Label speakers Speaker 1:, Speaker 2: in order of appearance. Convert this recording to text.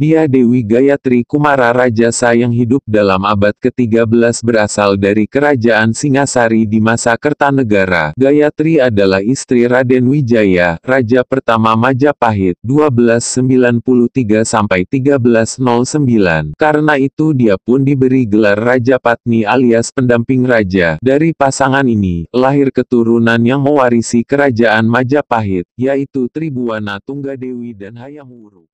Speaker 1: Dia Dewi Gayatri Kumara Raja yang hidup dalam abad ke-13 berasal dari Kerajaan Singasari di masa Kertanegara. Gayatri adalah istri Raden Wijaya, Raja pertama Majapahit 1293-1309. Karena itu dia pun diberi gelar Raja Patni alias pendamping Raja. Dari pasangan ini, lahir keturunan yang mewarisi Kerajaan Majapahit, yaitu Tribuana Tunggadewi dan Hayam Wuruk.